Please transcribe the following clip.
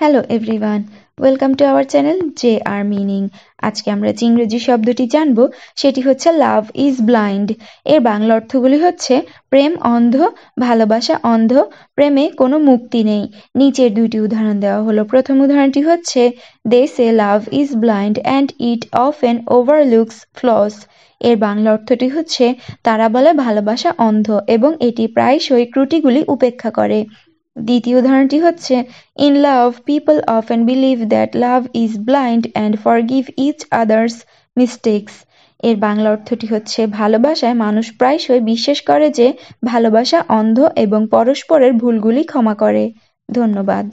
hello everyone welcome to our channel J R meaning আজকে আমরা যে ইংরেজি শব্দটি জানব সেটি হচ্ছে লাভ ইজ ব্লাইন্ড এর বাংলা অর্থগুলি হচ্ছে প্রেম অন্ধ ভালোবাসা অন্ধ প্রেমে কোনো মুক্তি নেই নিচের দুইটি উদাহরণ দেওয়া হলো প্রথম উদাহরণটি হচ্ছে they say love is blind and it often overlooks flaws এর বাংলা অর্থটি হচ্ছে তারা বলে ভালোবাসা অন্ধ এবং এটি প্রায়শই ত্রুটিগুলি উপেক্ষা করে দ্বিতীয় উদাহরণটি হচ্ছে in love people often believe that love is blind and forgive each other's mistakes এর বাংলা অর্থটি হচ্ছে ভালোবাসায় মানুষ প্রায়শই বিশ্বাস করে যে ভালোবাসা অন্ধ এবং পরস্পরের ভুলগুলি ক্ষমা করে ধন্যবাদ